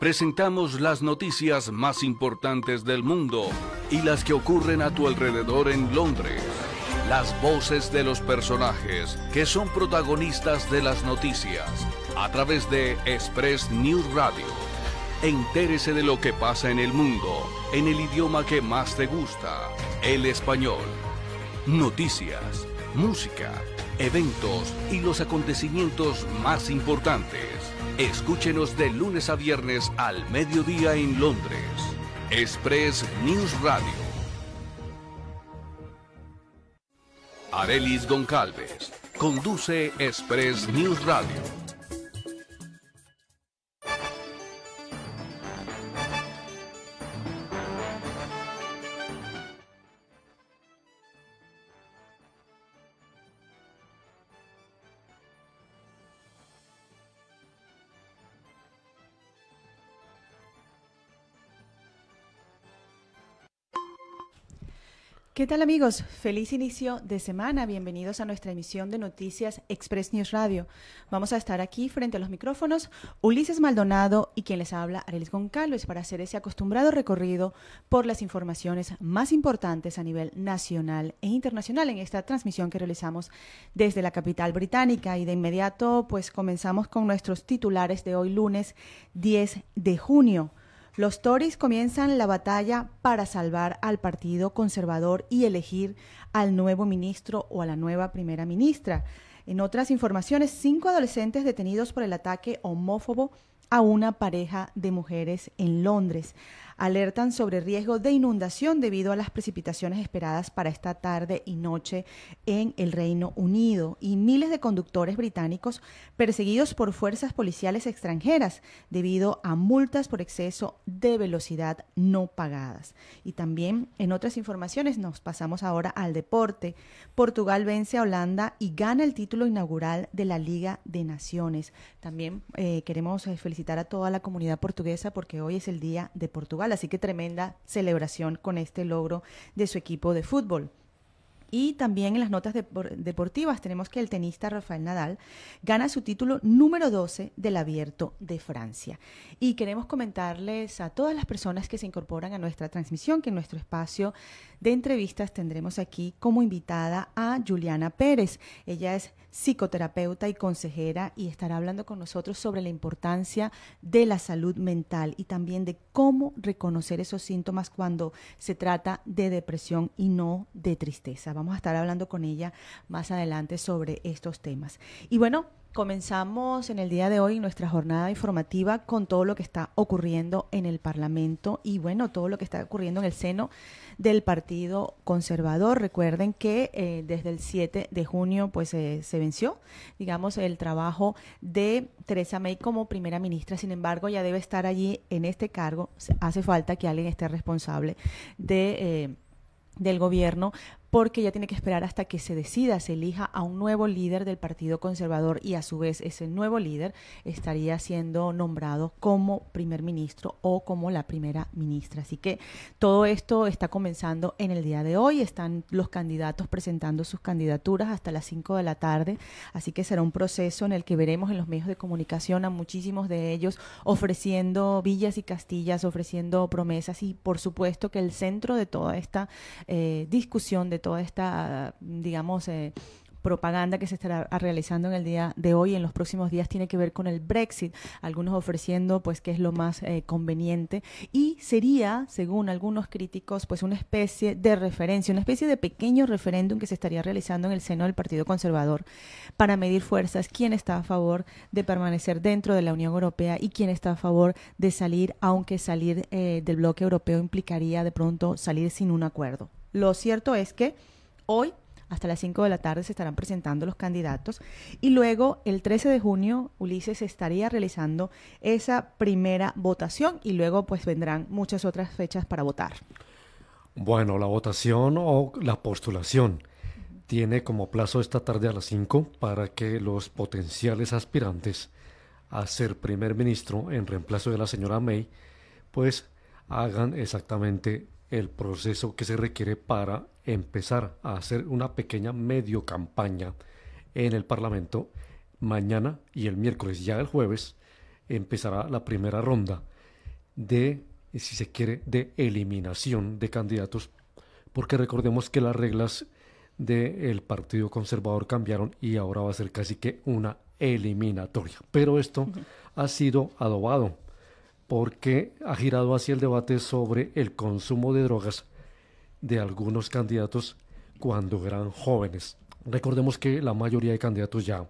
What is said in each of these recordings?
presentamos las noticias más importantes del mundo y las que ocurren a tu alrededor en Londres. Las voces de los personajes que son protagonistas de las noticias a través de Express News Radio. Entérese de lo que pasa en el mundo en el idioma que más te gusta, el español. Noticias, música, eventos y los acontecimientos más importantes Escúchenos de lunes a viernes al mediodía en Londres. Express News Radio. Arelis Goncalves conduce Express News Radio. ¿Qué tal amigos? Feliz inicio de semana. Bienvenidos a nuestra emisión de noticias Express News Radio. Vamos a estar aquí frente a los micrófonos Ulises Maldonado y quien les habla Arelis Goncalves para hacer ese acostumbrado recorrido por las informaciones más importantes a nivel nacional e internacional en esta transmisión que realizamos desde la capital británica y de inmediato pues comenzamos con nuestros titulares de hoy lunes 10 de junio. Los Tories comienzan la batalla para salvar al Partido Conservador y elegir al nuevo ministro o a la nueva primera ministra. En otras informaciones, cinco adolescentes detenidos por el ataque homófobo a una pareja de mujeres en Londres alertan sobre riesgo de inundación debido a las precipitaciones esperadas para esta tarde y noche en el Reino Unido y miles de conductores británicos perseguidos por fuerzas policiales extranjeras debido a multas por exceso de velocidad no pagadas. Y también en otras informaciones nos pasamos ahora al deporte. Portugal vence a Holanda y gana el título inaugural de la Liga de Naciones. También eh, queremos eh, felicitar a toda la comunidad portuguesa porque hoy es el Día de Portugal así que tremenda celebración con este logro de su equipo de fútbol. Y también en las notas deportivas tenemos que el tenista Rafael Nadal gana su título número 12 del Abierto de Francia. Y queremos comentarles a todas las personas que se incorporan a nuestra transmisión que en nuestro espacio de entrevistas tendremos aquí como invitada a Juliana Pérez. Ella es psicoterapeuta y consejera y estará hablando con nosotros sobre la importancia de la salud mental y también de cómo reconocer esos síntomas cuando se trata de depresión y no de tristeza. Vamos a estar hablando con ella más adelante sobre estos temas. Y bueno, Comenzamos en el día de hoy nuestra jornada informativa con todo lo que está ocurriendo en el Parlamento y bueno, todo lo que está ocurriendo en el seno del Partido Conservador. Recuerden que eh, desde el 7 de junio pues se venció, digamos, el trabajo de Teresa May como primera ministra. Sin embargo, ya debe estar allí en este cargo. Hace falta que alguien esté responsable de... Eh, del gobierno porque ya tiene que esperar hasta que se decida, se elija a un nuevo líder del Partido Conservador y a su vez ese nuevo líder estaría siendo nombrado como primer ministro o como la primera ministra. Así que todo esto está comenzando en el día de hoy, están los candidatos presentando sus candidaturas hasta las 5 de la tarde, así que será un proceso en el que veremos en los medios de comunicación a muchísimos de ellos ofreciendo villas y castillas, ofreciendo promesas y por supuesto que el centro de toda esta eh, discusión de toda esta, digamos, eh, propaganda que se estará realizando en el día de hoy en los próximos días tiene que ver con el Brexit, algunos ofreciendo pues que es lo más eh, conveniente y sería, según algunos críticos, pues una especie de referencia, una especie de pequeño referéndum que se estaría realizando en el seno del Partido Conservador para medir fuerzas, quién está a favor de permanecer dentro de la Unión Europea y quién está a favor de salir, aunque salir eh, del bloque europeo implicaría de pronto salir sin un acuerdo. Lo cierto es que hoy hasta las 5 de la tarde se estarán presentando los candidatos y luego el 13 de junio Ulises estaría realizando esa primera votación y luego pues vendrán muchas otras fechas para votar. Bueno, la votación o la postulación tiene como plazo esta tarde a las 5 para que los potenciales aspirantes a ser primer ministro en reemplazo de la señora May pues hagan exactamente el proceso que se requiere para empezar a hacer una pequeña medio campaña en el Parlamento mañana y el miércoles, ya el jueves, empezará la primera ronda de, si se quiere, de eliminación de candidatos, porque recordemos que las reglas del Partido Conservador cambiaron y ahora va a ser casi que una eliminatoria. Pero esto ha sido adobado porque ha girado hacia el debate sobre el consumo de drogas de algunos candidatos cuando eran jóvenes. Recordemos que la mayoría de candidatos ya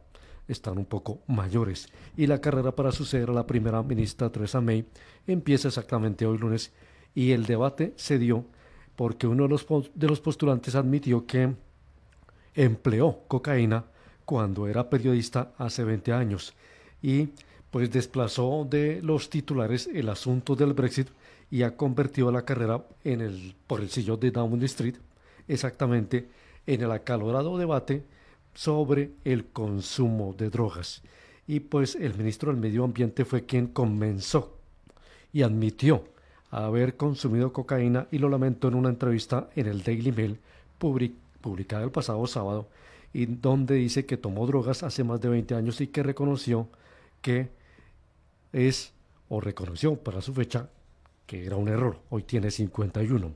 están un poco mayores y la carrera para suceder a la primera ministra Theresa May empieza exactamente hoy lunes y el debate se dio porque uno de los, de los postulantes admitió que empleó cocaína cuando era periodista hace 20 años y pues desplazó de los titulares el asunto del Brexit y ha convertido la carrera en el, por el sillón de Downing Street, exactamente en el acalorado debate sobre el consumo de drogas. Y pues el ministro del Medio Ambiente fue quien comenzó y admitió haber consumido cocaína y lo lamentó en una entrevista en el Daily Mail publicada el pasado sábado y donde dice que tomó drogas hace más de 20 años y que reconoció que es o reconoció para su fecha que era un error, hoy tiene 51.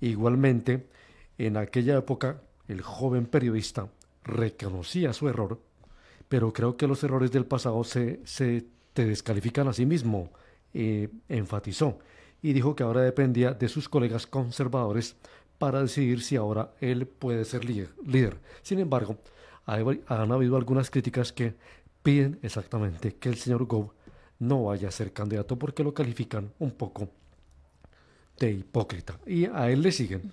Igualmente, en aquella época, el joven periodista reconocía su error, pero creo que los errores del pasado se, te descalifican a sí mismo, eh, enfatizó, y dijo que ahora dependía de sus colegas conservadores para decidir si ahora él puede ser líder. Sin embargo, han habido algunas críticas que piden exactamente que el señor Gove no vaya a ser candidato porque lo califican un poco de hipócrita. Y a él le siguen.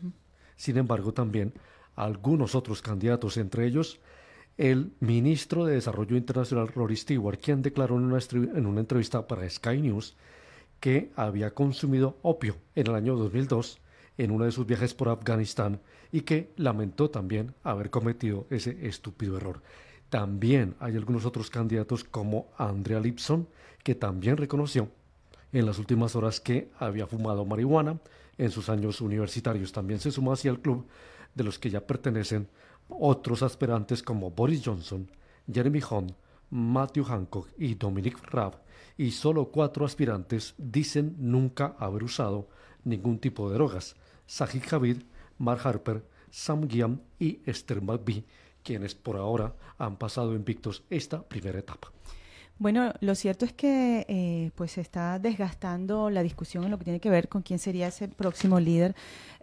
Sin embargo, también algunos otros candidatos, entre ellos el ministro de Desarrollo Internacional, Rory Stewart, quien declaró en una, en una entrevista para Sky News que había consumido opio en el año 2002 en uno de sus viajes por Afganistán y que lamentó también haber cometido ese estúpido error. También hay algunos otros candidatos como Andrea Lipson, que también reconoció en las últimas horas que había fumado marihuana en sus años universitarios. También se sumó hacia el club de los que ya pertenecen otros aspirantes como Boris Johnson, Jeremy Hunt, Matthew Hancock y Dominic Raab, y solo cuatro aspirantes dicen nunca haber usado ningún tipo de drogas. Sajid Javid, Mark Harper, Sam Guillaume y Esther McBee, quienes por ahora han pasado invictos esta primera etapa. Bueno, lo cierto es que eh, pues se está desgastando la discusión en lo que tiene que ver con quién sería ese próximo líder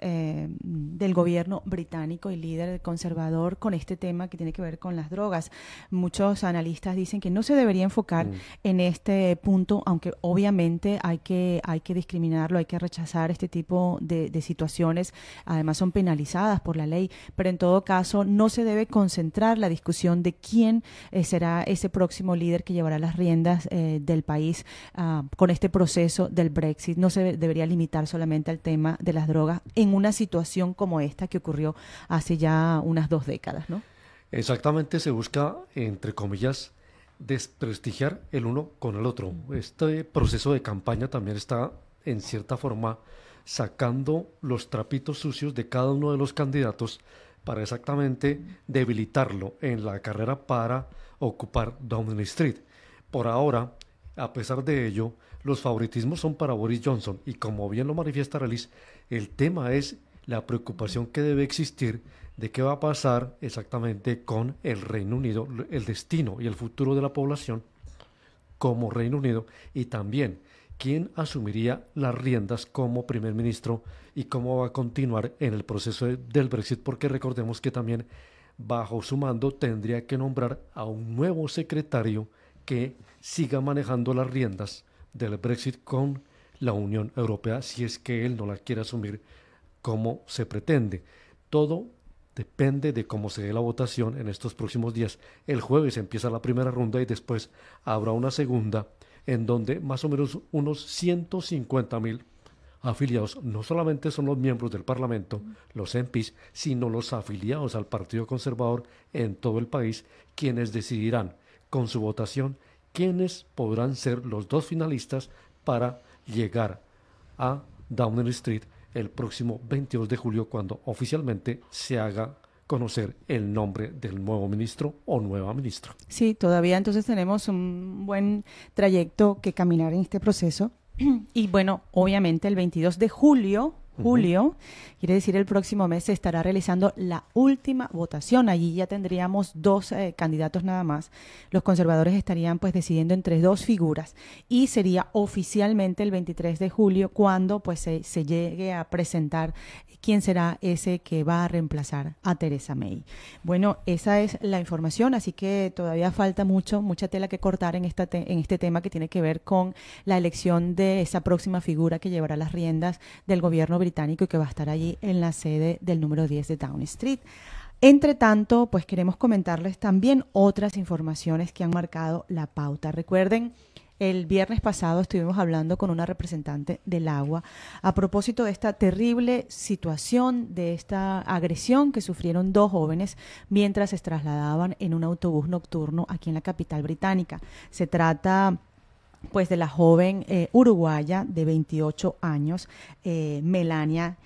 eh, del gobierno británico y líder conservador con este tema que tiene que ver con las drogas. Muchos analistas dicen que no se debería enfocar mm. en este punto, aunque obviamente hay que, hay que discriminarlo, hay que rechazar este tipo de, situaciones. Además son penalizadas por la ley, pero en todo caso no se debe concentrar la discusión de quién eh, será ese próximo líder que llevará las riendas eh, del país ah, con este proceso del Brexit no se debería limitar solamente al tema de las drogas en una situación como esta que ocurrió hace ya unas dos décadas, ¿no? Exactamente, se busca, entre comillas, desprestigiar el uno con el otro. Este proceso de campaña también está, en cierta forma, sacando los trapitos sucios de cada uno de los candidatos para exactamente debilitarlo en la carrera para ocupar Downing Street. Por ahora, a pesar de ello, los favoritismos son para Boris Johnson y como bien lo manifiesta Relis, el tema es la preocupación que debe existir de qué va a pasar exactamente con el Reino Unido, el destino y el futuro de la población como Reino Unido y también quién asumiría las riendas como primer ministro y cómo va a continuar en el proceso del Brexit, porque recordemos que también bajo su mando tendría que nombrar a un nuevo secretario que siga manejando las riendas del Brexit con la Unión Europea si es que él no la quiere asumir como se pretende. Todo depende de cómo se dé la votación en estos próximos días. El jueves empieza la primera ronda y después habrá una segunda en donde más o menos unos 150 mil afiliados no solamente son los miembros del Parlamento, mm. los MPs, sino los afiliados al Partido Conservador en todo el país, quienes decidirán con su votación ¿quiénes podrán ser los dos finalistas para llegar a Downing Street el próximo 22 de julio cuando oficialmente se haga conocer el nombre del nuevo ministro o nueva ministra. Sí, todavía entonces tenemos un buen trayecto que caminar en este proceso. Y bueno, obviamente el 22 de julio julio, quiere decir el próximo mes se estará realizando la última votación. Allí ya tendríamos dos eh, candidatos nada más. Los conservadores estarían pues decidiendo entre dos figuras y sería oficialmente el 23 de julio cuando pues se, llegue a presentar quién será ese que va a reemplazar a Teresa May. Bueno, esa es la información, así que todavía falta mucho, mucha tela que cortar en, esta en este tema que tiene que ver con la elección de esa próxima figura que llevará las riendas del gobierno británico británico y que va a estar allí en la sede del número 10 de Down Street. Entre tanto, pues queremos comentarles también otras informaciones que han marcado la pauta. Recuerden, el viernes pasado estuvimos hablando con una representante del agua a propósito de esta terrible situación, de esta agresión que sufrieron dos jóvenes mientras se trasladaban en un autobús nocturno aquí en la capital británica. Se trata pues de la joven eh, uruguaya de 28 años, eh, Melania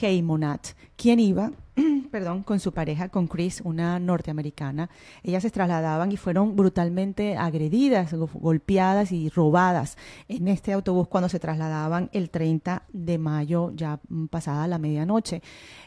Heimonat, quién iba, perdón, con su pareja, con Chris, una norteamericana. Ellas se trasladaban y fueron brutalmente agredidas, golpeadas y robadas en este autobús cuando se trasladaban el 30 de mayo, ya pasada la medianoche.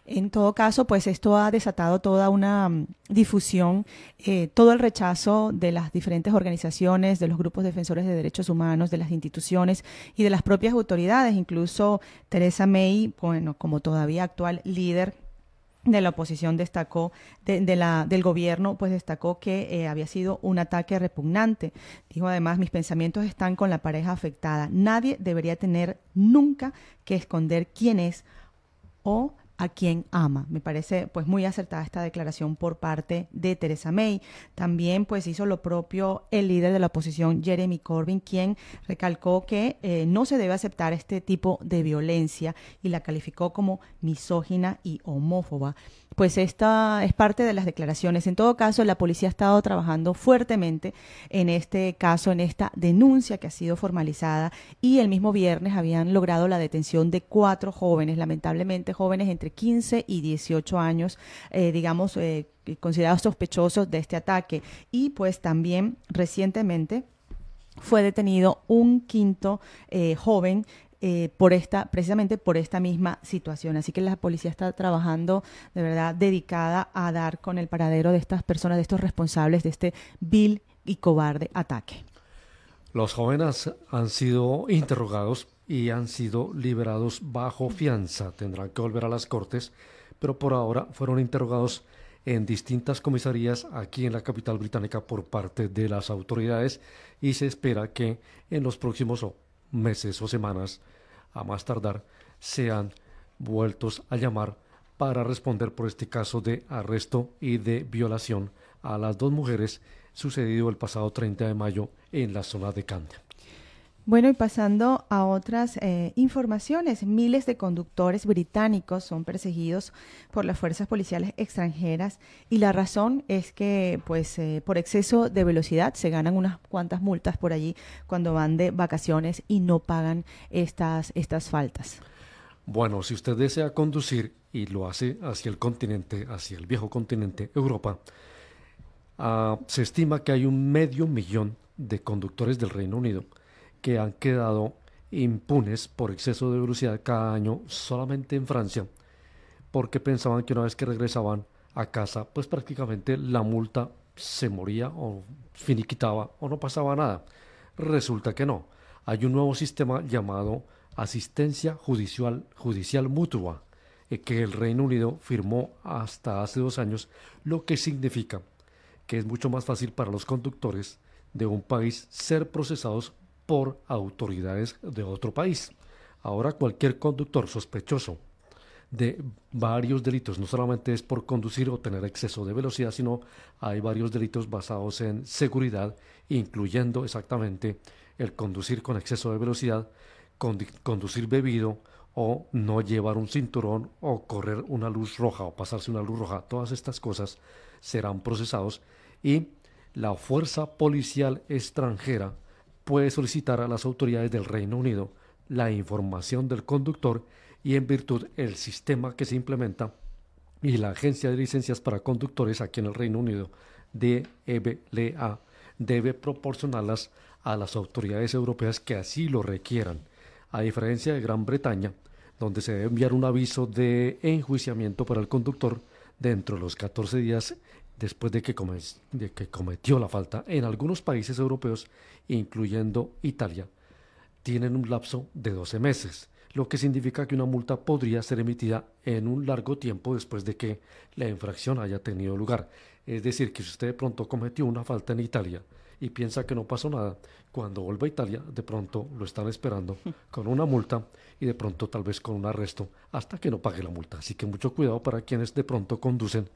En todo caso, pues esto ha desatado toda una mm, difusión, eh, todo el rechazo de las diferentes organizaciones, de los grupos defensores de derechos humanos, de las instituciones y de las propias autoridades. Incluso Teresa May, bueno, como todavía actual líder de la oposición destacó, de, la, del gobierno, pues destacó que eh, había sido un ataque repugnante. Dijo además, mis pensamientos están con la pareja afectada. Nadie debería tener nunca que esconder quién es o a quien ama. Me parece pues muy acertada esta declaración por parte de Teresa May. También pues hizo lo propio el líder de la oposición Jeremy Corbyn, quien recalcó que eh, no se debe aceptar este tipo de violencia y la calificó como misógina y homófoba. Pues esta es parte de las declaraciones. En todo caso, la policía ha estado trabajando fuertemente en este caso, en esta denuncia que ha sido formalizada y el mismo viernes habían logrado la detención de cuatro jóvenes, lamentablemente jóvenes entre 15 y 18 años, eh, digamos, eh, considerados sospechosos de este ataque. Y pues también recientemente fue detenido un quinto eh, joven por esta, precisamente por esta misma situación. Así que la policía está trabajando de verdad dedicada a dar con el paradero de estas personas, de estos responsables de este vil y cobarde ataque. Los jóvenes han sido interrogados y han sido liberados bajo fianza. Tendrán que volver a las Cortes, pero por ahora fueron interrogados en distintas comisarías aquí en la capital británica por parte de las autoridades y se espera que en los próximos meses o semanas, a más tardar, sean vueltos a llamar para responder por este caso de arresto y de violación a las dos mujeres sucedido el pasado 30 de mayo en la zona de Candia. Bueno, y pasando a otras eh, informaciones, miles de conductores británicos son perseguidos por las fuerzas policiales extranjeras y la razón es que, pues, eh, por exceso de velocidad se ganan unas cuantas multas por allí cuando van de vacaciones y no pagan estas, estas faltas. Bueno, si usted desea conducir y lo hace hacia el continente, hacia el viejo continente Europa, ah, se estima que hay un medio millón de conductores del Reino Unido que han quedado impunes por exceso de velocidad cada año solamente en Francia, porque pensaban que una vez que regresaban a casa, pues prácticamente la multa se moría o finiquitaba o no pasaba nada. Resulta que no. Hay un nuevo sistema llamado asistencia judicial, judicial mutua, eh, que el Reino Unido firmó hasta hace dos años, lo que significa que es mucho más fácil para los conductores de un país ser procesados por autoridades de otro país. Ahora cualquier conductor sospechoso de varios delitos, no solamente es por conducir o tener exceso de velocidad, sino hay varios delitos basados en seguridad, incluyendo exactamente el conducir con exceso de velocidad, conducir bebido o no llevar un cinturón o correr una luz roja o pasarse una luz roja. Todas estas cosas serán procesados y la fuerza policial extranjera puede solicitar a las autoridades del Reino Unido la información del conductor y en virtud el sistema que se implementa y la Agencia de Licencias para Conductores aquí en el Reino Unido, DEBLA, debe proporcionarlas a las autoridades europeas que así lo requieran, a diferencia de Gran Bretaña, donde se debe enviar un aviso de enjuiciamiento para el conductor dentro de los 14 días después de que, cometió la falta, en algunos países europeos, incluyendo Italia, tienen un lapso de 12 meses, lo que significa que una multa podría ser emitida en un largo tiempo después de que la infracción haya tenido lugar. Es decir, que si usted de pronto cometió una falta en Italia y piensa que no pasó nada, cuando vuelva a Italia de pronto lo están esperando con una multa y de pronto tal vez con un arresto hasta que no pague la multa. Así que mucho cuidado para quienes de pronto conducen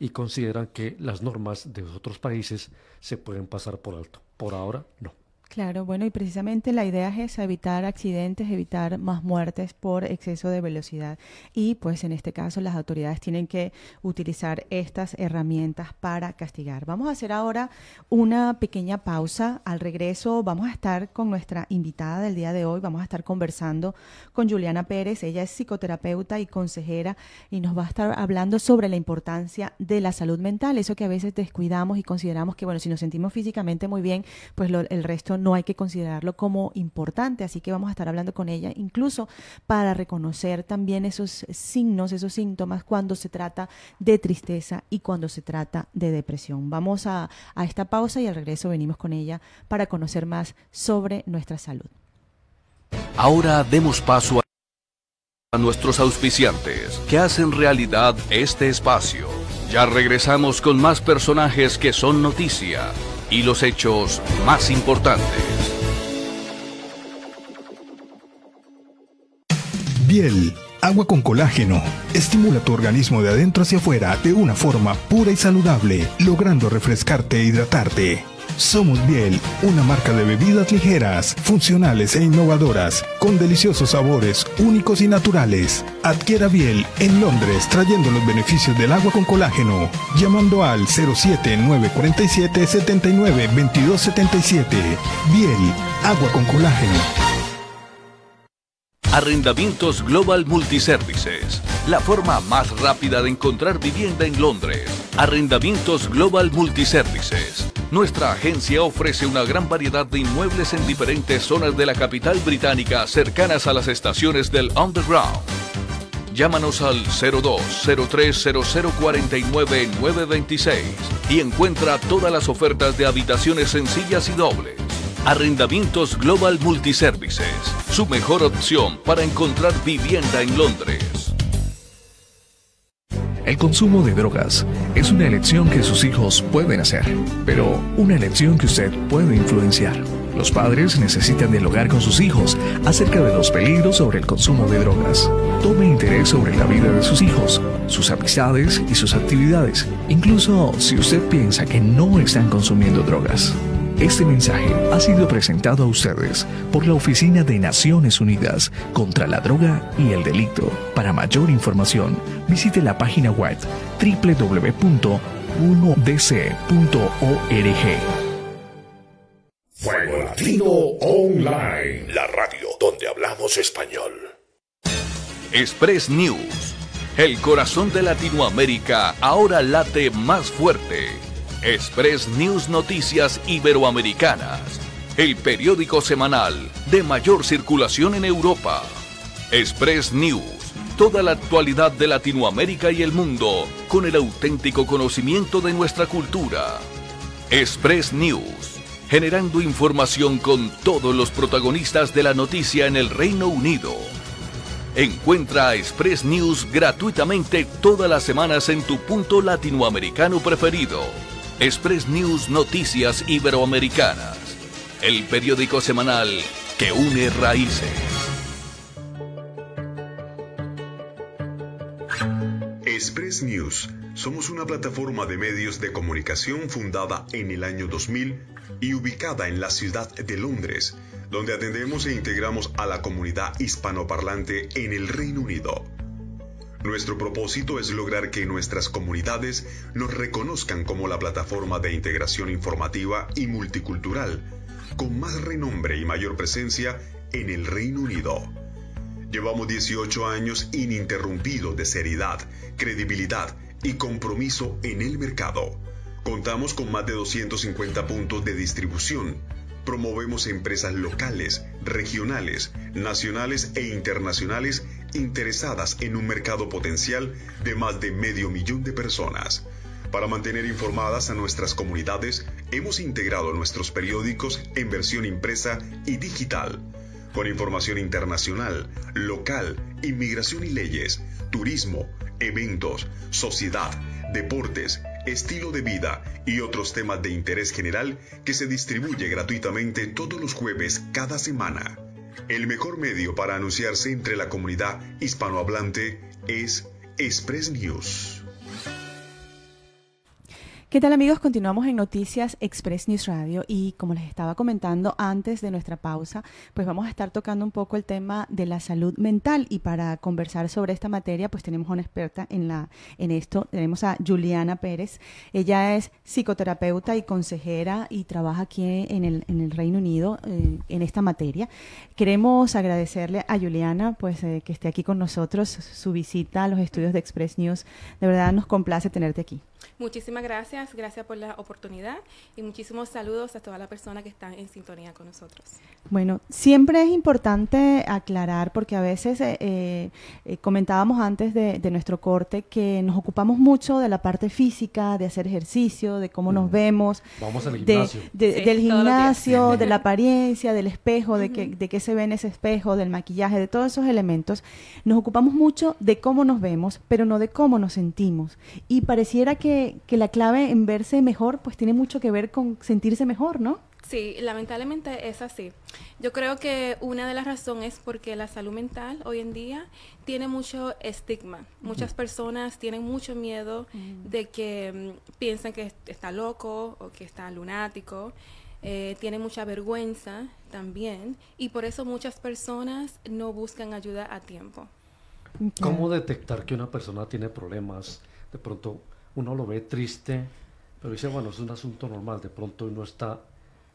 y consideran que las normas de otros países se pueden pasar por alto. Por ahora, no. Claro, bueno, y precisamente la idea es evitar accidentes, evitar más muertes por exceso de velocidad. Y pues en este caso las autoridades tienen que utilizar estas herramientas para castigar. Vamos a hacer ahora una pequeña pausa. Al regreso vamos a estar con nuestra invitada del día de hoy. Vamos a estar conversando con Juliana Pérez. Ella es psicoterapeuta y consejera y nos va a estar hablando sobre la importancia de la salud mental, eso que a veces descuidamos y consideramos que, bueno, si nos sentimos físicamente muy bien, pues el resto no hay que considerarlo como importante, así que vamos a estar hablando con ella incluso para reconocer también esos signos, esos síntomas cuando se trata de tristeza y cuando se trata de depresión. Vamos a, esta pausa y al regreso venimos con ella para conocer más sobre nuestra salud. Ahora demos paso a nuestros auspiciantes que hacen realidad este espacio. Ya regresamos con más personajes que son noticia y los hechos más importantes. Biel, agua con colágeno. Estimula tu organismo de adentro hacia afuera de una forma pura y saludable, logrando refrescarte e hidratarte. Somos Biel, una marca de bebidas ligeras, funcionales e innovadoras, con deliciosos sabores únicos y naturales. Adquiera Biel en Londres trayendo los beneficios del agua con colágeno, llamando al 07947 79 Biel, agua con colágeno. Arrendamientos Global Multiservices, la forma más rápida de encontrar vivienda en Londres. Arrendamientos Global Multiservices nuestra agencia ofrece una gran variedad de inmuebles en diferentes zonas de la capital británica cercanas a las estaciones del Underground. Llámanos al 02 926 y encuentra todas las ofertas de habitaciones sencillas y dobles. Arrendamientos Global Multiservices, su mejor opción para encontrar vivienda en Londres. El consumo de drogas es una elección que sus hijos pueden hacer, pero una elección que usted puede influenciar. Los padres necesitan dialogar con sus hijos acerca de los peligros sobre el consumo de drogas. Tome interés sobre la vida de sus hijos, sus amistades y sus actividades, incluso si usted piensa que no están consumiendo drogas. Este mensaje ha sido presentado a ustedes por la Oficina de Naciones Unidas contra la Droga y el Delito. Para mayor información, visite la página web www1 Fuego Latino Online, la radio donde hablamos español. Express News, el corazón de Latinoamérica ahora late más fuerte. Express News Noticias Iberoamericanas, el periódico semanal de mayor circulación en Europa. Express News, toda la actualidad de Latinoamérica y el mundo con el auténtico conocimiento de nuestra cultura. Express News, generando información con todos los protagonistas de la noticia en el Reino Unido. Encuentra a Express News gratuitamente todas las semanas en tu punto latinoamericano preferido. Express News Noticias Iberoamericanas, el periódico semanal que une raíces. Express News. Somos una plataforma de medios de comunicación fundada en el año 2000 y ubicada en la ciudad de Londres, donde atendemos e integramos a la comunidad hispanoparlante en el Reino Unido. Nuestro propósito es lograr que nuestras comunidades nos reconozcan como la plataforma de integración informativa y multicultural, con más renombre y mayor presencia en el Reino Unido. Llevamos 18 años ininterrumpidos de seriedad, credibilidad y compromiso en el mercado. Contamos con más de 250 puntos de distribución promovemos empresas locales, regionales, nacionales e internacionales interesadas en un mercado potencial de más de medio millón de personas. Para mantener informadas a nuestras comunidades, hemos integrado nuestros periódicos en versión impresa y digital, con información internacional, local, inmigración y leyes, turismo, eventos, sociedad, deportes, estilo de vida y otros temas de interés general que se distribuye gratuitamente todos los jueves cada semana. El mejor medio para anunciarse entre la comunidad hispanohablante es Express News. ¿Qué tal amigos? Continuamos en Noticias Express News Radio y como les estaba comentando antes de nuestra pausa, pues vamos a estar tocando un poco el tema de la salud mental y para conversar sobre esta materia pues tenemos una experta en, la, en esto, tenemos a Juliana Pérez, ella es psicoterapeuta y consejera y trabaja aquí en el, en el Reino Unido eh, en esta materia. Queremos agradecerle a Juliana pues eh, que esté aquí con nosotros, su visita a los estudios de Express News, de verdad nos complace tenerte aquí. Muchísimas gracias gracias por la oportunidad y muchísimos saludos a toda la persona que está en sintonía con nosotros. Bueno, siempre es importante aclarar, porque a veces eh, eh, comentábamos antes de, nuestro corte que nos ocupamos mucho de la parte física, de hacer ejercicio, de cómo nos vemos, Vamos al gimnasio. del gimnasio, de la apariencia, del espejo, de, que, qué se ve en ese espejo, del maquillaje, de todos esos elementos. Nos ocupamos mucho de cómo nos vemos, pero no de cómo nos sentimos. Y pareciera que, que la clave en verse mejor, pues tiene mucho que ver con sentirse mejor, ¿no? Sí, lamentablemente es así. Yo creo que una de las razones es porque la salud mental hoy en día tiene mucho estigma. Muchas personas tienen mucho miedo mm. de que mm, piensen que está loco o que está lunático. Eh, tiene mucha vergüenza también y por eso muchas personas no buscan ayuda a tiempo. ¿Cómo detectar que una persona tiene problemas? De pronto uno lo ve triste, pero dice, bueno, es un asunto normal, de pronto no está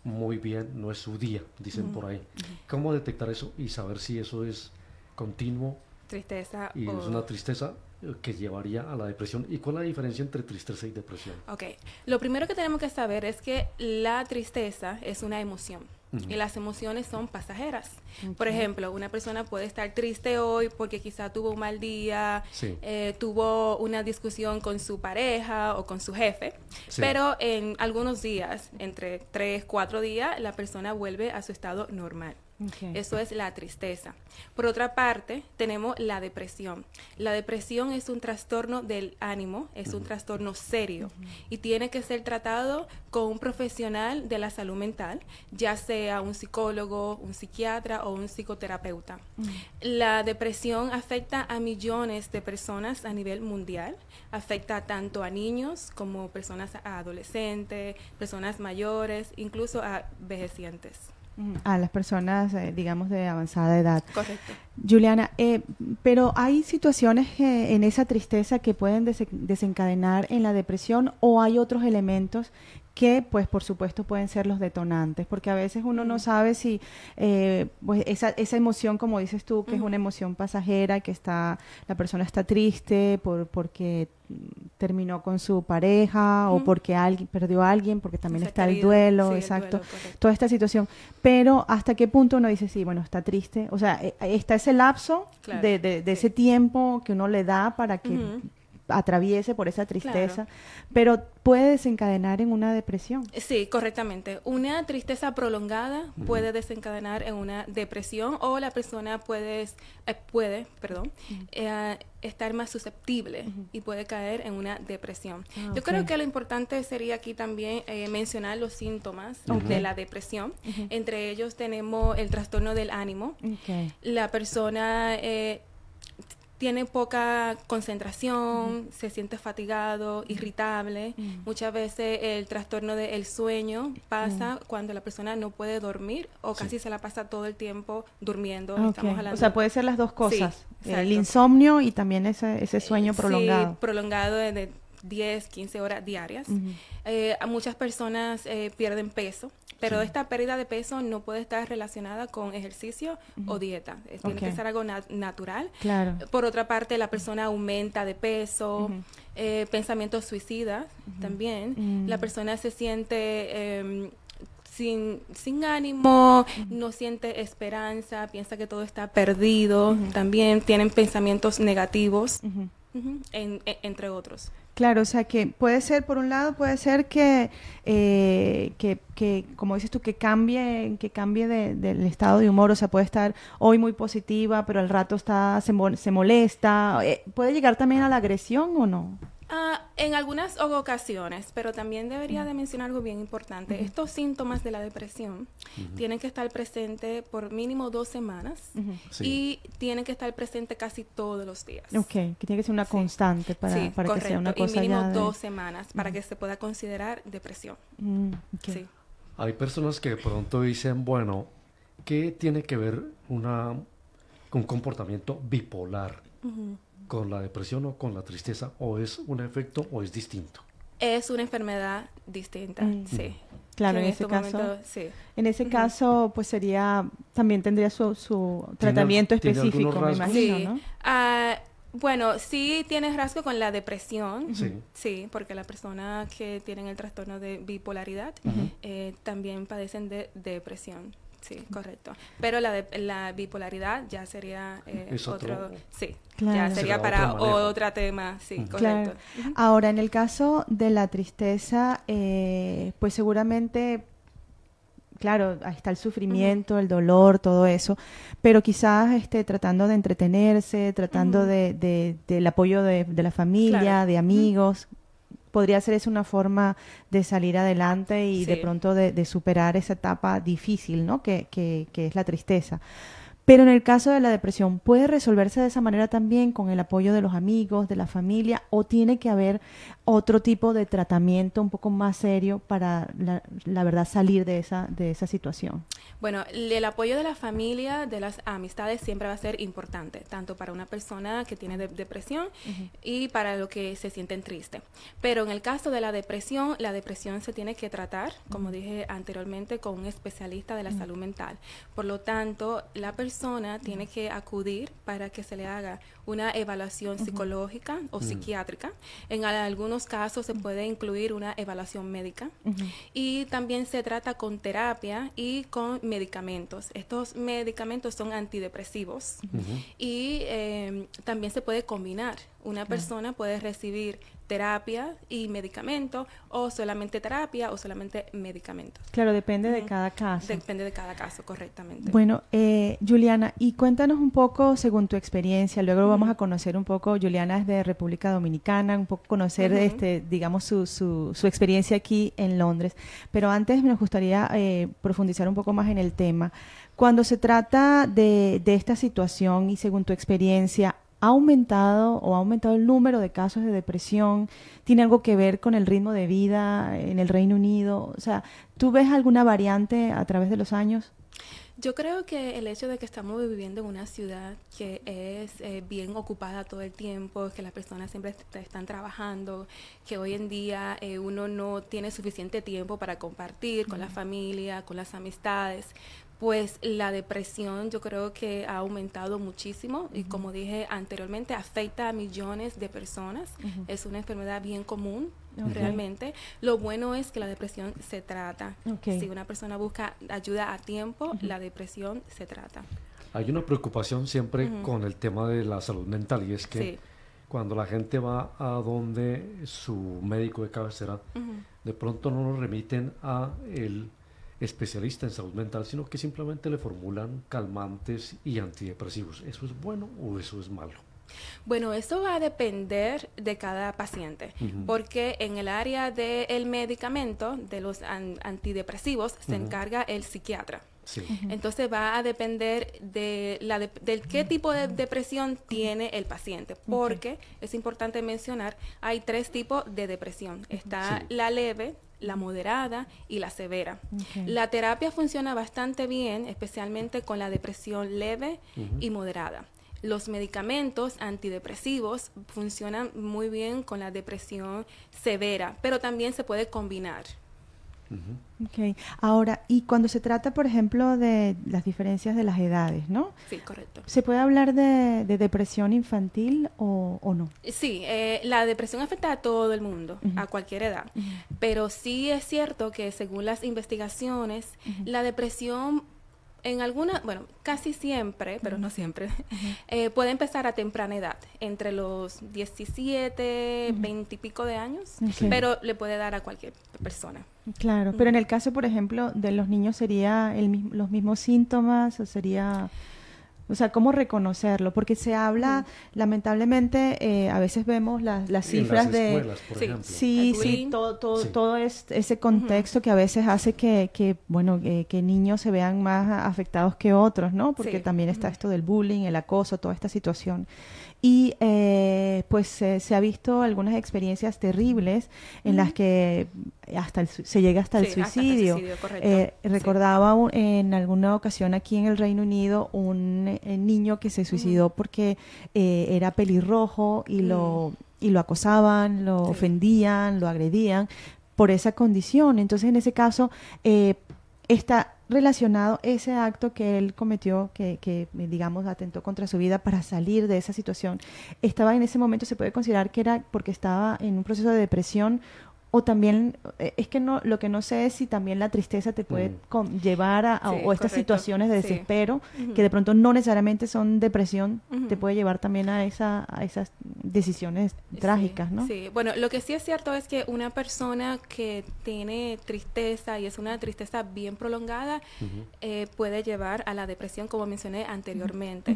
muy bien, no es su día, dicen por ahí. ¿Cómo detectar eso y saber si eso es continuo? Tristeza. Y es una tristeza eh, que llevaría a la depresión. ¿Y cuál es la diferencia entre tristeza y depresión? Ok, lo primero que tenemos que saber es que la tristeza es una emoción y las emociones son pasajeras. Por ejemplo, una persona puede estar triste hoy porque quizá tuvo un mal día, eh, tuvo una discusión con su pareja o con su jefe, pero en algunos días, entre tres, cuatro días, la persona vuelve a su estado normal. Eso es la tristeza. Por otra parte, tenemos la depresión. La depresión es un trastorno del ánimo, es un trastorno serio y tiene que ser tratado con un profesional de la salud mental, ya sea un psicólogo, un psiquiatra o un psicoterapeuta. La depresión afecta a millones de personas a nivel mundial, afecta tanto a niños como personas adolescentes, personas mayores, incluso a vejecientes a las personas, eh, digamos, de avanzada edad. Correcto. Juliana, eh, pero hay situaciones eh, en esa tristeza que pueden desencadenar en la depresión o hay otros elementos que pues por supuesto pueden ser los detonantes, porque a veces uno no mm. sabe si eh, pues esa, esa, emoción, como dices tú, que es mm. una emoción pasajera, que está, la persona está triste por, porque terminó con su pareja o mm. porque alguien perdió a alguien, porque también está el duelo, exacto, toda esta situación. Pero hasta qué punto uno dice, sí, bueno, está triste, o sea, eh, está ese lapso de, de, ese tiempo que uno le da para que atraviese por esa tristeza, pero puede desencadenar en una depresión. Sí, correctamente. Una tristeza prolongada puede desencadenar en una depresión o la persona puede, eh, puede perdón, eh, estar más susceptible y puede caer en una depresión. Ah, Yo creo que lo importante sería aquí también eh, mencionar los síntomas de la depresión. Entre ellos tenemos el trastorno del ánimo. La persona tiene poca concentración, se siente fatigado, irritable. Mm. Muchas veces el trastorno del sueño pasa mm. cuando la persona no puede dormir o casi se la pasa todo el tiempo durmiendo. Estamos O sea, puede ser las dos cosas, el insomnio y también ese, ese sueño prolongado. Sí, prolongado de 10, 15 horas diarias. Eh, muchas personas eh, pierden peso, pero esta pérdida de peso no puede estar relacionada con ejercicio o dieta. Eh, tiene que ser algo natural. Por otra parte, la persona aumenta de peso, pensamientos suicidas también. Mm. La persona se siente... Em, sin, ánimo, no siente esperanza, piensa que todo está perdido, también tienen pensamientos negativos, e, entre otros. Claro, o sea que puede ser, por un lado, puede ser que, eh, que, como dices tú, que cambie, que cambie del estado de humor, o sea, puede estar hoy muy positiva, pero al rato está, se, molesta, eh, ¿puede llegar también a la agresión o no? Ah, en algunas ocasiones, pero también debería de mencionar algo bien importante. Estos síntomas de la depresión tienen que estar presentes por mínimo dos semanas y tienen que estar presentes casi todos los días. Ok, que tiene que ser una constante para, que sea una cosa. mínimo dos semanas para que se pueda considerar depresión. Mm, Hay personas que de pronto dicen, bueno, ¿qué tiene que ver una, un comportamiento bipolar? con la depresión o con la tristeza o es un efecto o es distinto? Es una enfermedad distinta, mm. sí. Claro, en, ese este caso, sí. en ese caso, pues sería, también tendría su, su tratamiento específico, me imagino, ¿no? Ah, bueno, sí tienes rasgo con la depresión, sí. porque las personas que tienen el trastorno de bipolaridad eh, también padecen de depresión. Sí, correcto. Pero la, la bipolaridad ya sería eh, otro, sí, ya sería, para otro, tema, sí, correcto. Ahora, en el caso de la tristeza, eh, pues seguramente, claro, ahí está el sufrimiento, el dolor, todo eso, pero quizás este, tratando de entretenerse, tratando de, del apoyo de, la familia, de amigos, podría ser es una forma de salir adelante y de pronto de, superar esa etapa difícil, ¿no? Que, que es la tristeza. Pero en el caso de la depresión, ¿puede resolverse de esa manera también con el apoyo de los amigos, de la familia, o tiene que haber otro tipo de tratamiento un poco más serio para, la, verdad, salir de esa, de esa situación? Bueno, el apoyo de la familia, de las amistades, siempre va a ser importante, tanto para una persona que tiene depresión y para lo que se sienten triste. Pero en el caso de la depresión, la depresión se tiene que tratar, como dije anteriormente, con un especialista de la salud mental. Por lo tanto, la persona tiene que acudir para que se le haga una evaluación psicológica o psiquiátrica. En algunos algunos casos se puede incluir una evaluación médica y también se trata con terapia y con medicamentos. Estos medicamentos son antidepresivos y eh, también se puede combinar. Una persona puede recibir terapia y medicamento o solamente terapia o solamente medicamentos. Claro, depende de cada caso. Depende de cada caso, correctamente. Bueno, eh, Juliana, y cuéntanos un poco según tu experiencia, luego vamos a conocer un poco, Juliana es de República Dominicana, un poco conocer, de este, digamos, su, su, experiencia aquí en Londres, pero antes me gustaría eh, profundizar un poco más en el tema. Cuando se trata de, de esta situación y según tu experiencia, ha aumentado o ha aumentado el número de casos de depresión? ¿Tiene algo que ver con el ritmo de vida en el Reino Unido? O sea, ¿tú ves alguna variante a través de los años? Yo creo que el hecho de que estamos viviendo en una ciudad que es eh, bien ocupada todo el tiempo, que las personas siempre están trabajando, que hoy en día eh, uno no tiene suficiente tiempo para compartir con la familia, con las amistades, pues la depresión yo creo que ha aumentado muchísimo y como dije anteriormente afecta a millones de personas. Es una enfermedad bien común realmente. Lo bueno es que la depresión se trata. Si una persona busca ayuda a tiempo, la depresión se trata. Hay una preocupación siempre con el tema de la salud mental y es que cuando la gente va a donde su médico de cabecera, de pronto no lo remiten a el especialista en salud mental, sino que simplemente le formulan calmantes y antidepresivos. ¿Eso es bueno o eso es malo? Bueno, eso va a depender de cada paciente, porque en el área del medicamento, de los antidepresivos, se encarga el psiquiatra. Entonces va a depender de la del qué tipo de depresión tiene el paciente, porque es importante mencionar, hay tres tipos de depresión. Está la leve, la moderada y la severa. La terapia funciona bastante bien, especialmente con la depresión leve y moderada. Los medicamentos antidepresivos funcionan muy bien con la depresión severa, pero también se puede combinar okay. Ahora, y cuando se trata, por ejemplo, de las diferencias de las edades, ¿no? Sí, correcto. ¿Se puede hablar de, depresión infantil o, no? Sí, eh, la depresión afecta a todo el mundo, a cualquier edad. Pero sí es cierto que según las investigaciones, la depresión en alguna, bueno, casi siempre, pero no siempre, eh, puede empezar a temprana edad, entre los 17, 20 y pico de años, pero le puede dar a cualquier persona. Claro, pero en el caso, por ejemplo, de los niños, ¿sería los mismos síntomas o sería...? O sea, ¿cómo reconocerlo? Porque se habla, lamentablemente, eh, a veces vemos las cifras de... sí, sí, todo, todo, ese contexto que a veces hace que, bueno, eh, que niños se vean más afectados que otros, ¿no? Porque también está esto del bullying, el acoso, toda esta situación y eh, pues se ha visto algunas experiencias terribles en las que hasta se llega hasta el suicidio. Eh, recordaba en alguna ocasión aquí en el Reino Unido un eh, niño que se suicidó porque era pelirrojo y lo mm. lo acosaban, lo ofendían, lo agredían por esa condición. Entonces, en ese caso, esta relacionado ese acto que él cometió, que, que, digamos atentó contra su vida para salir de esa situación, estaba en ese momento, se puede considerar que era porque estaba en un proceso de depresión o también eh, es que no lo que no sé es si también la tristeza te puede mm. llevar a, o estas situaciones de desespero que de pronto no necesariamente son depresión te puede llevar también a esa a esas decisiones trágicas no sí bueno lo que sí es cierto es que una persona que tiene tristeza y es una tristeza bien prolongada eh, puede llevar a la depresión como mencioné anteriormente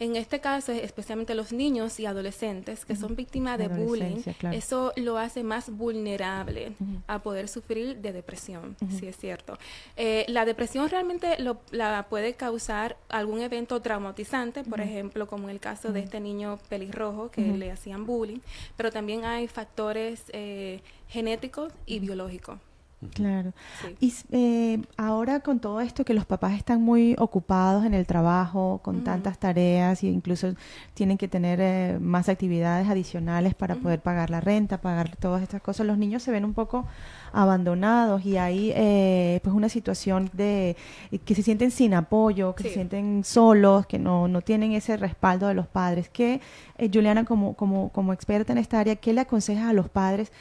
en este caso, especialmente los niños y adolescentes que son víctimas de bullying, eso lo hace más vulnerable a poder sufrir de depresión, sí si es cierto. Eh, la depresión realmente la puede causar algún evento traumatizante, por ejemplo, como en el caso de este niño pelirrojo que le hacían bullying, pero también hay factores eh, genéticos y biológicos. Claro. Y eh, ahora con todo esto que los papás están muy ocupados en el trabajo, con tantas tareas e incluso tienen que tener eh, más actividades adicionales para poder pagar la renta, pagar todas estas cosas, los niños se ven un poco abandonados y hay eh, pues una situación de que se sienten sin apoyo, que se sienten solos, que no, no tienen ese respaldo de los padres. ¿Qué Juliana, como, como experta en esta área, ¿qué le aconsejas a los padres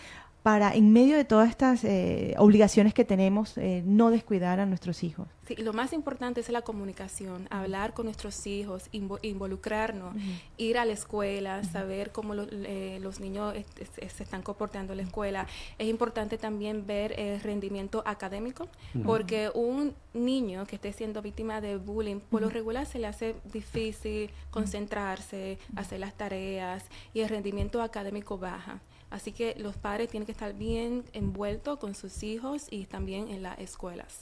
para, en medio de todas estas eh, obligaciones que tenemos, eh, no descuidar a nuestros hijos. Sí, lo más importante es la comunicación, hablar con nuestros hijos, involucrarnos, ir a la escuela, saber cómo los niños se están comportando en la escuela. Es importante también ver el eh, rendimiento académico, porque un niño que esté siendo víctima de bullying, por lo regular se le hace difícil concentrarse, hacer las tareas y el rendimiento académico baja. Así que los padres tienen que estar bien envueltos con sus hijos y también en las escuelas.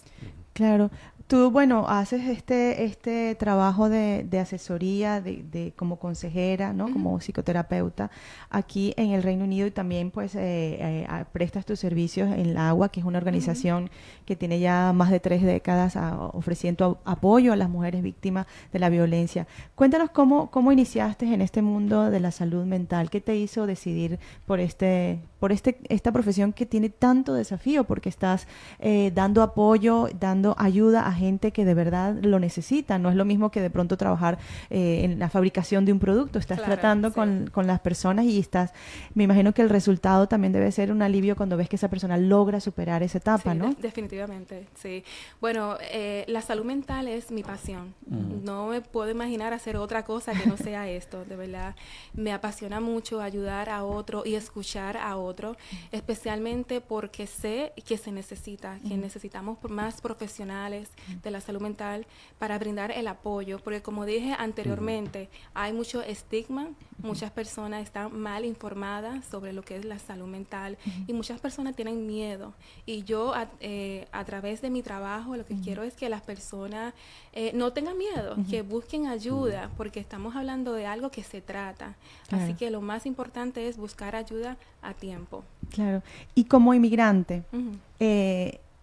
Claro. Tú, bueno, haces este, este trabajo de, asesoría de, como consejera, ¿no? Como psicoterapeuta aquí en el Reino Unido y también pues eh, eh, prestas tus servicios en la agua, que es una organización que tiene ya más de tres décadas ah, ofreciendo apoyo a las mujeres víctimas de la violencia. Cuéntanos cómo, cómo iniciaste en este mundo de la salud mental, qué te hizo decidir por este, por este, esta profesión que tiene tanto desafío, porque estás eh, dando apoyo, dando ayuda a gente que de verdad lo necesita. No es lo mismo que de pronto trabajar eh, en la fabricación de un producto. Estás tratando con, con, las personas y estás, me imagino que el resultado también debe ser un alivio cuando ves que esa persona logra superar esa etapa, ¿no? Sí, definitivamente, sí. Bueno, eh, la salud mental es mi pasión. Mm. No me puedo imaginar hacer otra cosa que no sea esto, de verdad. Me apasiona mucho ayudar a otro y escuchar a otro, especialmente porque sé que se necesita, que mm. necesitamos más profesionales de la salud mental para brindar el apoyo, porque como dije anteriormente, hay mucho estigma, muchas personas están mal informadas sobre lo que es la salud mental y muchas personas tienen miedo. Y yo a, eh, través de mi trabajo lo que quiero es que las personas eh, no tengan miedo, que busquen ayuda, porque estamos hablando de algo que se trata. Así que lo más importante es buscar ayuda a tiempo. Claro. Y como inmigrante,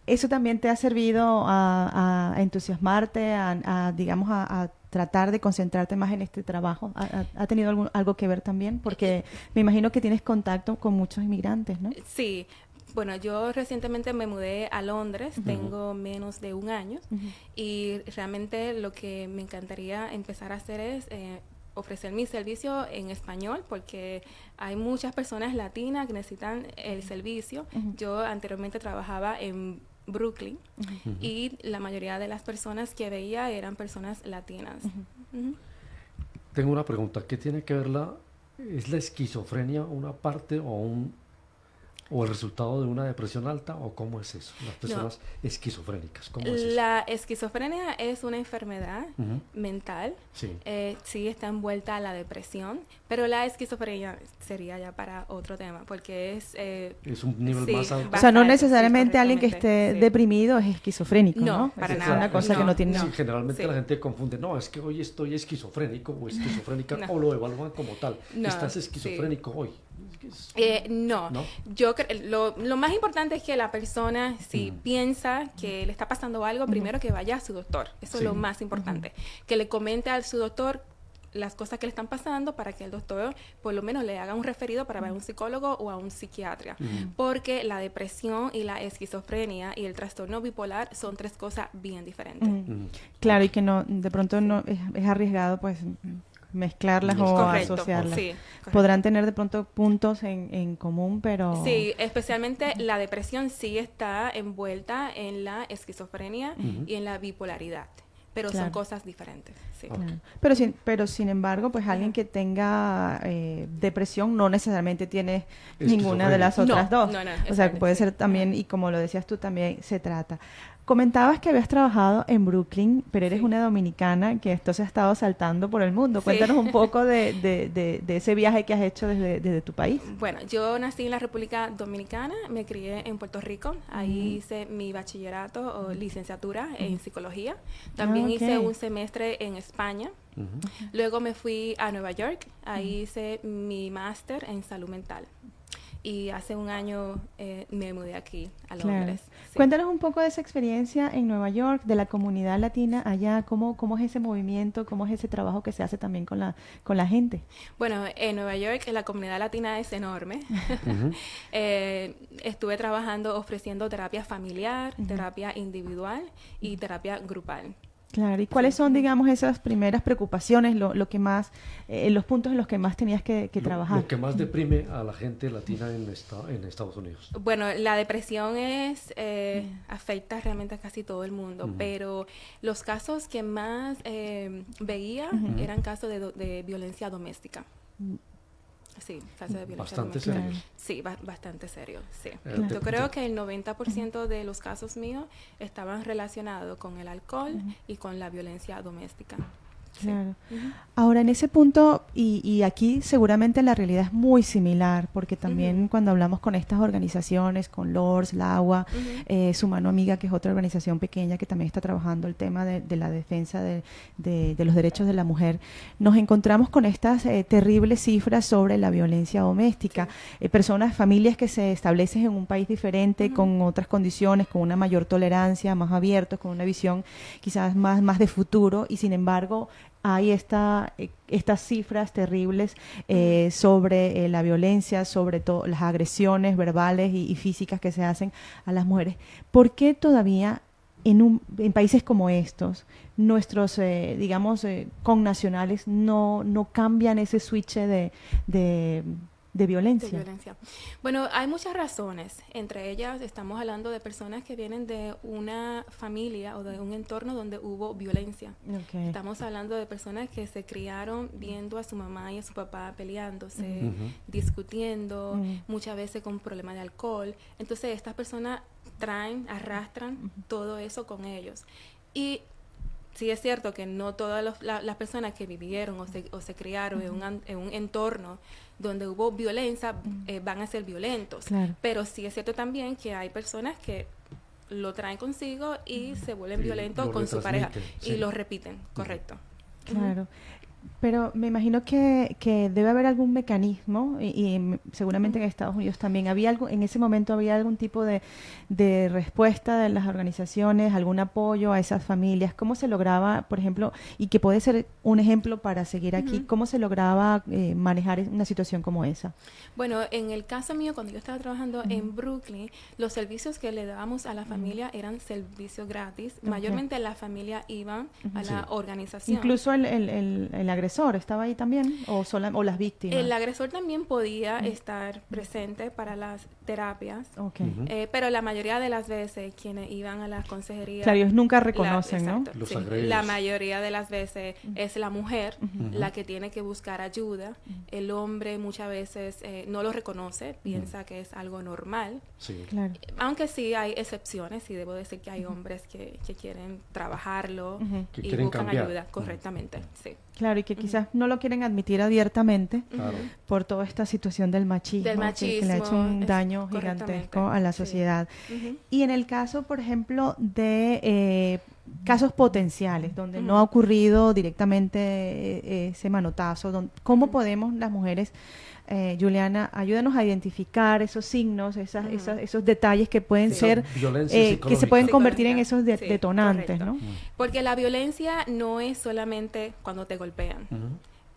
eso también te ha servido a, entusiasmarte, a, digamos, a, tratar de concentrarte más en este trabajo. ¿Ha, tenido algo que ver también? Porque me imagino que tienes contacto con muchos inmigrantes, ¿no? Sí. Bueno, yo recientemente me mudé a Londres, tengo menos de un año y realmente lo que me encantaría empezar a hacer es eh, ofrecer mi servicio en español porque hay muchas personas latinas que necesitan el servicio. Yo anteriormente trabajaba en Brooklyn y la mayoría de las personas que veía eran personas latinas. Tengo una pregunta, ¿qué tiene que ver es la esquizofrenia una parte o un o el resultado de una depresión alta o cómo es eso? Las personas esquizofrénicas, ¿cómo es eso? La esquizofrenia es una enfermedad mental. Sí. Eh, sí, está envuelta a la depresión, pero la esquizofrenia sería ya para otro tema, porque es... Eh, es un nivel más alto. O sea, no necesariamente alguien que esté deprimido es esquizofrénico, ¿no? ¿no? Para es una cosa que no tiene... Sí, generalmente la gente confunde, no, es que hoy estoy esquizofrénico o esquizofrénica, o lo evalúan como tal. Estás esquizofrénico hoy. Eh, no. yo lo, lo más importante es que la persona si mm. piensa que le está pasando algo, primero que vaya a su doctor, eso es lo más importante, que le comente a su doctor las cosas que le están pasando para que el doctor por lo menos le haga un referido para ver a un psicólogo o a un psiquiatra. Porque la depresión y la esquizofrenia y el trastorno bipolar son tres cosas bien diferentes. Claro, y que no, de pronto no es arriesgado pues mezclarlas o asociarlas. Podrán tener de pronto puntos en, en, común, pero... Sí, especialmente la depresión sí está envuelta en la esquizofrenia y en la bipolaridad, pero son cosas diferentes. Pero, sin, pero sin embargo, pues alguien que tenga eh, depresión no necesariamente tiene ninguna de las otras no, dos. No, no, o sea, puede ser también, y como lo decías tú, también se trata. Comentabas que habías trabajado en Brooklyn, pero eres una dominicana que entonces ha estado saltando por el mundo. Cuéntanos un poco de, de, de, ese viaje que has hecho desde, desde, tu país. Bueno, yo nací en la República Dominicana, me crié en Puerto Rico, ahí hice mi bachillerato o licenciatura en psicología. También ah, hice un semestre en España. Luego me fui a Nueva York, ahí hice mi máster en salud mental y hace un año eh, me mudé aquí, a Londres. Cuéntanos un poco de esa experiencia en Nueva York, de la comunidad latina allá, cómo, cómo es ese movimiento, cómo es ese trabajo que se hace también con la, con la gente. Bueno, en Nueva York la comunidad latina es enorme. Eh, estuve trabajando ofreciendo terapia familiar, terapia individual y terapia grupal. Claro, ¿y cuáles son, digamos, esas primeras preocupaciones, lo, que más, eh, los puntos en los que más tenías que, trabajar? Lo que más deprime a la gente latina en, Estados Unidos. Bueno, la depresión es, eh, mm. afecta realmente a casi todo el mundo, pero los casos que más eh, veía eran casos de violencia doméstica. Mm. Sí, bastante Sí, bastante serio, sí. Eh, Yo creo que el 90% de los casos míos estaban relacionados con el alcohol y con la violencia doméstica. Claro. Ahora, en ese punto, y, aquí seguramente la realidad es muy similar, porque también cuando hablamos con estas organizaciones, con LORS, la agua eh, su mano amiga, que es otra organización pequeña que también está trabajando el tema de, la defensa de, los derechos de la mujer, nos encontramos con estas eh, terribles cifras sobre la violencia doméstica. Eh, personas, familias que se establecen en un país diferente, con otras condiciones, con una mayor tolerancia, más abiertos, con una visión quizás más, más de futuro, y sin embargo, hay eh, estas cifras terribles mm. eh, sobre eh, la violencia, sobre todo las agresiones verbales y, físicas que se hacen a las mujeres. ¿Por qué todavía en, un, en países como estos nuestros, digamos, connacionales no, no cambian ese switch de de violencia. Bueno, hay muchas razones. Entre ellas estamos hablando de personas que vienen de una familia o de un entorno donde hubo violencia. Estamos hablando de personas que se criaron viendo a su mamá y a su papá peleándose, discutiendo, muchas veces con problemas de alcohol. Entonces estas personas traen, arrastran todo eso con ellos. Y sí es cierto que no todas las personas que vivieron o se, criaron en, un, entorno donde hubo violencia eh, van a ser violentos. Pero sí es cierto también que hay personas que lo traen consigo y se vuelven violentos con su pareja y lo repiten, correcto. Claro. Pero me imagino que, debe haber algún mecanismo, y, seguramente en Estados Unidos también, ¿había algo, en ese momento había algún tipo de, respuesta de las organizaciones, algún apoyo a esas familias? ¿Cómo se lograba, por ejemplo, y que puede ser un ejemplo para seguir aquí, cómo se lograba eh, manejar una situación como esa? Bueno, en el caso mío, cuando yo estaba trabajando en Brooklyn, los servicios que le dábamos a la familia eran servicios gratis. Mayormente la familia iba a la organización. Incluso agresor estaba ahí también o, sola, o las víctimas? El agresor también podía estar presente para las terapias, eh, pero la mayoría de las veces quienes iban a las consejerías... Claro, nunca reconocen, la, ¿no? la mayoría de las veces es la mujer la que tiene que buscar ayuda. El hombre muchas veces eh, no lo reconoce, piensa que es algo normal. Aunque sí hay excepciones, y debo decir que hay hombres que, quieren trabajarlo y buscan ayuda correctamente, sí. Claro, y que quizás no lo quieren admitir abiertamente por toda esta situación del machismo, que le ha hecho un daño gigantesco a la sociedad. Y en el caso, por ejemplo, de eh, casos potenciales, donde no ha ocurrido directamente eh, ese manotazo, ¿cómo podemos las mujeres... Eh, Juliana, ayúdanos a identificar esos signos, esas, esos detalles que pueden ser, que se pueden convertir en esos detonantes, Porque la violencia no es solamente cuando te golpean.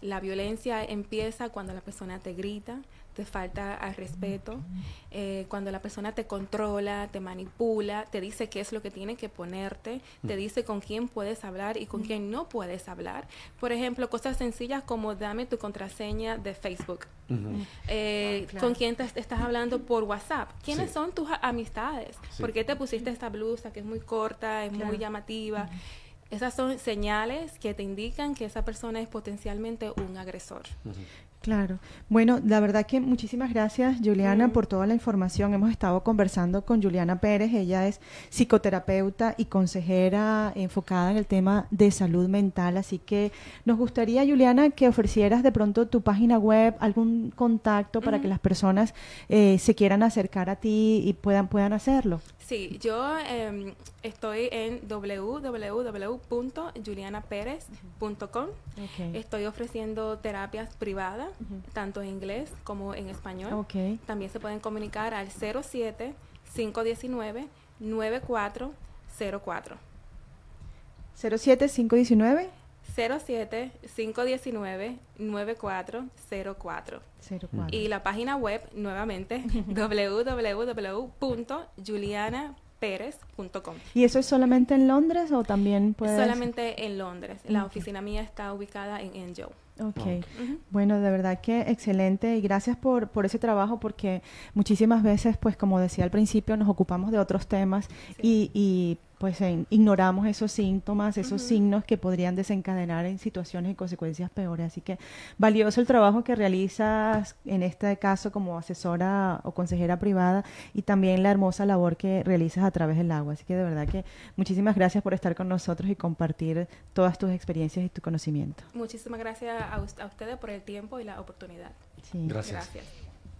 La violencia empieza cuando la persona te grita, te falta al respeto, eh, cuando la persona te controla, te manipula, te dice qué es lo que tiene que ponerte, te dice con quién puedes hablar y con quién no puedes hablar. Por ejemplo, cosas sencillas como dame tu contraseña de Facebook, eh, ah, con quién te estás hablando por WhatsApp, quiénes son tus amistades, por qué te pusiste esta blusa que es muy corta, es muy llamativa. Esas son señales que te indican que esa persona es potencialmente un agresor. Claro. Bueno, la verdad que muchísimas gracias, Juliana, por toda la información. Hemos estado conversando con Juliana Pérez. Ella es psicoterapeuta y consejera enfocada en el tema de salud mental. Así que nos gustaría, Juliana, que ofrecieras de pronto tu página web, algún contacto para que mm. las personas eh, se quieran acercar a ti y puedan, puedan hacerlo. Sí, yo em, estoy en www.julianaperez.com. Estoy ofreciendo terapias privadas, tanto en inglés como en español. También se pueden comunicar al 07 519 9404. 07 519 07-519-9404. Y la página web nuevamente www.julianaperez.com. ¿Y eso es solamente en Londres o también puedes...? Solamente en Londres. La oficina mía está ubicada en Angel. Ok, okay. bueno, de verdad que excelente y gracias por, por, ese trabajo porque muchísimas veces, pues como decía al principio, nos ocupamos de otros temas y pues ignoramos esos síntomas, esos signos que podrían desencadenar en situaciones y consecuencias peores. Así que valioso el trabajo que realizas en este caso como asesora o consejera privada y también la hermosa labor que realizas a través del agua. Así que de verdad que muchísimas gracias por estar con nosotros y compartir todas tus experiencias y tu conocimiento. Muchísimas gracias a, ustedes por el tiempo y la oportunidad. gracias.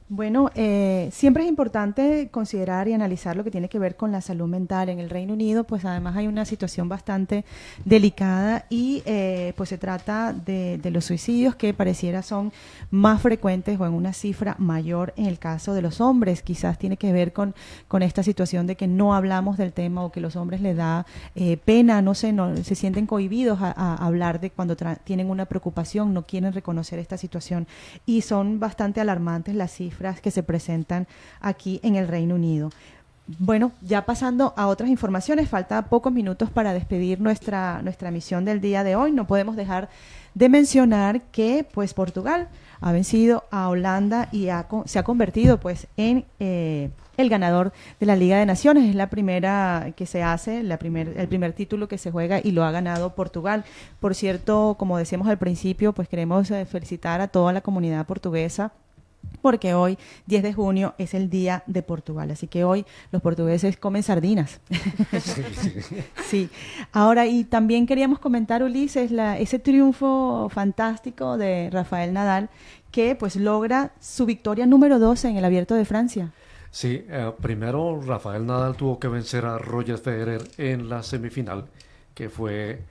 Bueno, eh, siempre es importante considerar y analizar lo que tiene que ver con la salud mental. En el Reino Unido, pues además hay una situación bastante delicada y eh, pues se trata de, los suicidios que pareciera son más frecuentes o en una cifra mayor en el caso de los hombres. Quizás tiene que ver con, con esta situación de que no hablamos del tema o que los hombres les da eh, pena, no sé, no, se sienten cohibidos a, hablar de cuando tienen una preocupación, no quieren reconocer esta situación y son bastante alarmantes las cifras que se presentan aquí en el Reino Unido. Bueno, ya pasando a otras informaciones, falta pocos minutos para despedir nuestra, nuestra misión del día de hoy. No podemos dejar de mencionar que pues Portugal ha vencido a Holanda y se ha convertido pues en eh, el ganador de la Liga de Naciones. Es la primera que se hace, la el primer título que se juega y lo ha ganado Portugal. Por cierto, como decíamos al principio, pues queremos eh, felicitar a toda la comunidad portuguesa porque hoy, 10 de junio, es el Día de Portugal. Así que hoy los portugueses comen sardinas. Sí, Ahora, y también queríamos comentar, Ulises, la, ese triunfo fantástico de Rafael Nadal, que pues logra su victoria número 12 en el Abierto de Francia. Sí, eh, primero Rafael Nadal tuvo que vencer a Roger Federer en la semifinal, que fue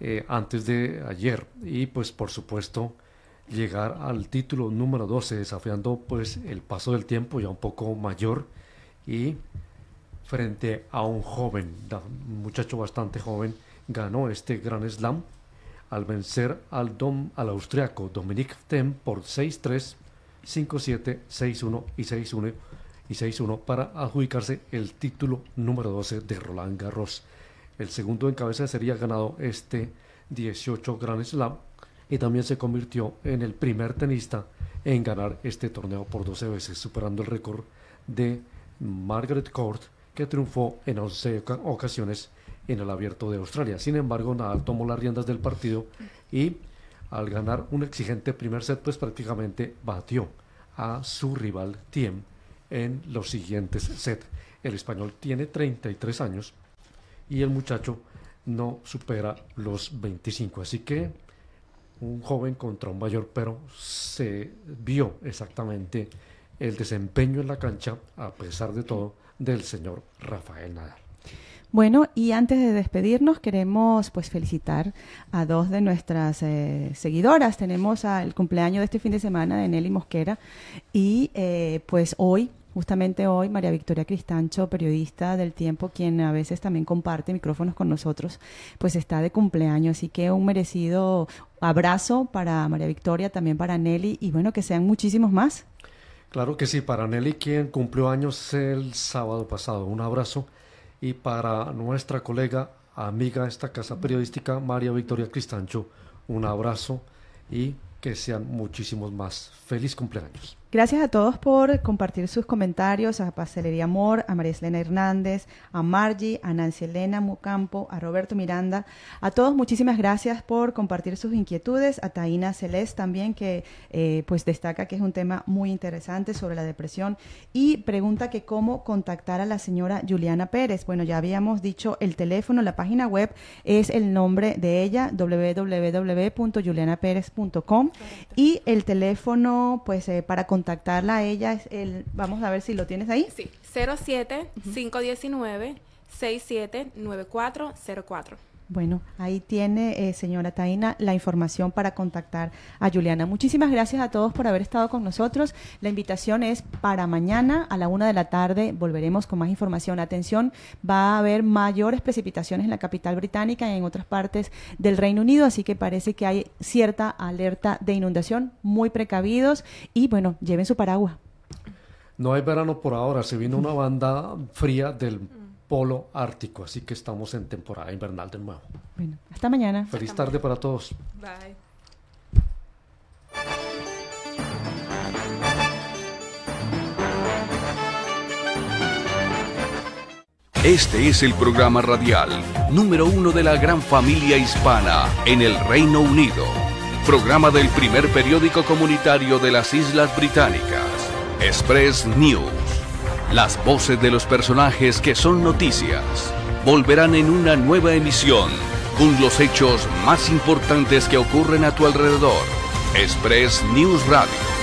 eh, antes de ayer. Y pues por supuesto llegar al título número 12, desafiando pues el paso del tiempo ya un poco mayor y frente a un joven, un muchacho bastante joven, ganó este gran slam al vencer al, dom, al austriaco Dominic Thiem por 6-3, 5-7, 6-1 y 6-1 y 6-1 para adjudicarse el título número 12 de Roland Garros. El segundo en cabeza sería ganado este 18 Grand Slam y también se convirtió en el primer tenista en ganar este torneo por 12 veces, superando el récord de Margaret Court, que triunfó en 11 ocasiones en el abierto de Australia. Sin embargo, Nadal tomó las riendas del partido y al ganar un exigente primer set, pues prácticamente batió a su rival Tiem en los siguientes sets. El español tiene 33 años y el muchacho no supera los 25. Así que un joven contra un mayor, pero se vio exactamente el desempeño en la cancha, a pesar de todo, del señor Rafael Nadal. Bueno, y antes de despedirnos queremos pues felicitar a dos de nuestras eh, seguidoras. Tenemos al cumpleaños de este fin de semana de Nelly Mosquera y eh, pues hoy Justamente hoy María Victoria Cristancho, periodista del tiempo, quien a veces también comparte micrófonos con nosotros, pues está de cumpleaños, así que un merecido abrazo para María Victoria, también para Nelly y bueno, que sean muchísimos más. Claro que sí, para Nelly quien cumplió años el sábado pasado, un abrazo y para nuestra colega, amiga de esta casa periodística, María Victoria Cristancho, un abrazo y que sean muchísimos más. Feliz cumpleaños. Gracias a todos por compartir sus comentarios, a Pastelería Amor, a María Elena Hernández, a Margie, a Nancy Elena Mucampo, a Roberto Miranda. A todos muchísimas gracias por compartir sus inquietudes, a Taina Celeste también, que eh, pues destaca que es un tema muy interesante sobre la depresión y pregunta que cómo contactar a la señora Juliana Pérez. Bueno, ya habíamos dicho el teléfono, la página web es el nombre de ella, www.julianapérez.com y el teléfono pues eh, para contactarla a ella es el, vamos a ver si lo tienes ahí. Sí, 07 519 679404. Bueno, ahí tiene, eh, señora Taina, la información para contactar a Juliana. Muchísimas gracias a todos por haber estado con nosotros. La invitación es para mañana a la una de la tarde. Volveremos con más información. Atención, va a haber mayores precipitaciones en la capital británica y en otras partes del Reino Unido, así que parece que hay cierta alerta de inundación. Muy precavidos y bueno, lleven su paraguas. No hay verano por ahora. Se vino una banda fría del polo ártico. Así que estamos en temporada invernal de nuevo. Bueno, hasta mañana. Feliz tarde para todos. Bye. Este es el programa radial número uno de la gran familia hispana en el Reino Unido. Programa del primer periódico comunitario de las Islas Británicas, Express News. Las voces de los personajes que son noticias volverán en una nueva emisión con los hechos más importantes que ocurren a tu alrededor. Express News Radio.